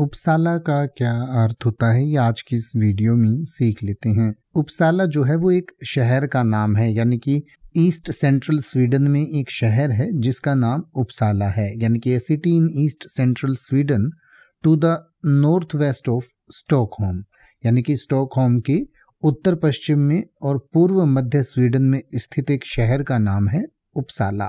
Uppsala का क्या अर्थ होता है ये आज की इस वीडियो में सीख लेते हैं उपसाला जो है वो एक शहर का नाम है यानी कि ईस्ट सेंट्रल स्वीडन में एक शहर है जिसका नाम उपसाला है यानी कि a city in east central Sweden to the north west of Stockholm यानी कि स्टॉकहोम के उत्तर पश्चिम में और पूर्व मध्य स्वीडन में स्थित एक शहर का नाम है उपसाला